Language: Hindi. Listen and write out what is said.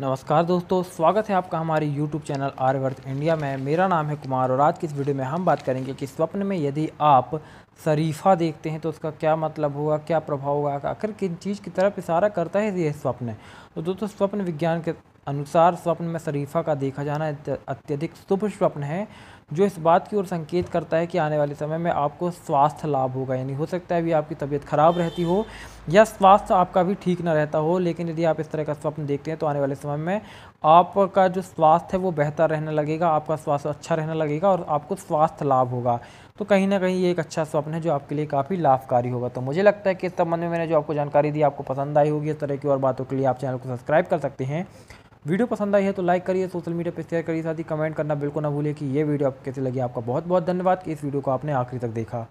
नमस्कार दोस्तों स्वागत है आपका हमारे YouTube चैनल आर्यवर्त इंडिया में मेरा नाम है कुमार और आज की इस वीडियो में हम बात करेंगे कि स्वप्न में यदि आप शरीफा देखते हैं तो उसका क्या मतलब होगा क्या प्रभाव होगा आखिर किन चीज़ की तरफ इशारा करता है ये स्वप्न तो दोस्तों स्वप्न विज्ञान के अनुसार स्वप्न में शरीफा का देखा जाना अत्यधिक शुभ स्वप्न है जो इस बात की ओर संकेत करता है कि आने वाले समय में आपको स्वास्थ्य लाभ होगा यानी हो सकता है भी आपकी तबीयत खराब रहती हो या स्वास्थ्य आपका भी ठीक ना रहता हो लेकिन यदि आप इस तरह का स्वप्न देखते हैं तो आने वाले समय में आपका जो स्वास्थ्य है वो बेहतर रहने लगेगा आपका स्वास्थ्य अच्छा रहने लगेगा और आपको स्वास्थ्य लाभ होगा तो कहीं ना कहीं ये एक अच्छा स्वप्न है जो आपके लिए काफ़ी लाभकारी होगा तो मुझे लगता है कि इस संबंध में मैंने जो आपको जानकारी दी आपको पसंद आई होगी इस तरह की और बातों के लिए आप चैनल को सब्सक्राइब कर सकते हैं वीडियो पसंद आई है तो लाइक करिए सोशल मीडिया पर शेयर करिए साथ ही कमेंट करना बिल्कुल ना भूलिए कि ये वीडियो आप कैसे लगी आपका बहुत बहुत धन्यवाद कि इस वीडियो को आपने आखिरी तक देखा